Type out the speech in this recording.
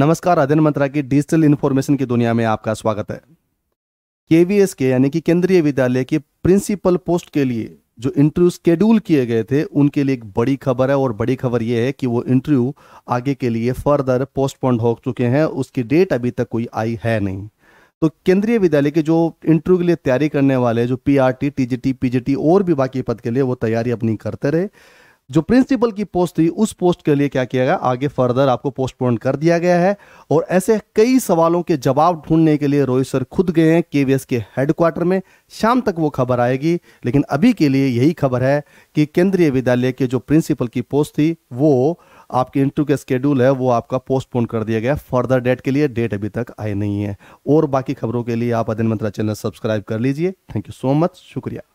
नमस्कार अध्ययन मंत्रा की डिजिटल इन्फॉर्मेशन की दुनिया में आपका स्वागत है केवीएस के यानी कि केंद्रीय विद्यालय के प्रिंसिपल पोस्ट के लिए जो इंटरव्यू स्केड्यूल किए गए थे उनके लिए एक बड़ी खबर है और बड़ी खबर यह है कि वो इंटरव्यू आगे के लिए फर्दर पोस्टपोन हो चुके हैं उसकी डेट अभी तक कोई आई है नहीं तो केंद्रीय विद्यालय के जो इंटरव्यू के लिए तैयारी करने वाले जो पीआरटी टीजीटी पीजीटी और भी बाकी पद के लिए वो तैयारी अपनी करते रहे जो प्रिंसिपल की पोस्ट थी उस पोस्ट के लिए क्या किया गया आगे फर्दर आपको पोस्टपोन कर दिया गया है और ऐसे कई सवालों के जवाब ढूंढने के लिए रोहित सर खुद गए हैं केवीएस के हेडक्वार्टर में शाम तक वो खबर आएगी लेकिन अभी के लिए यही खबर है कि केंद्रीय विद्यालय के जो प्रिंसिपल की पोस्ट थी वो आपके इंटरव्यू का स्केड्यूल है वो आपका पोस्टपोन कर दिया गया फर्दर डेट के लिए डेट अभी तक आई नहीं है और बाकी खबरों के लिए आप अध्ययन मंत्रा चैनल सब्सक्राइब कर लीजिए थैंक यू सो मच शुक्रिया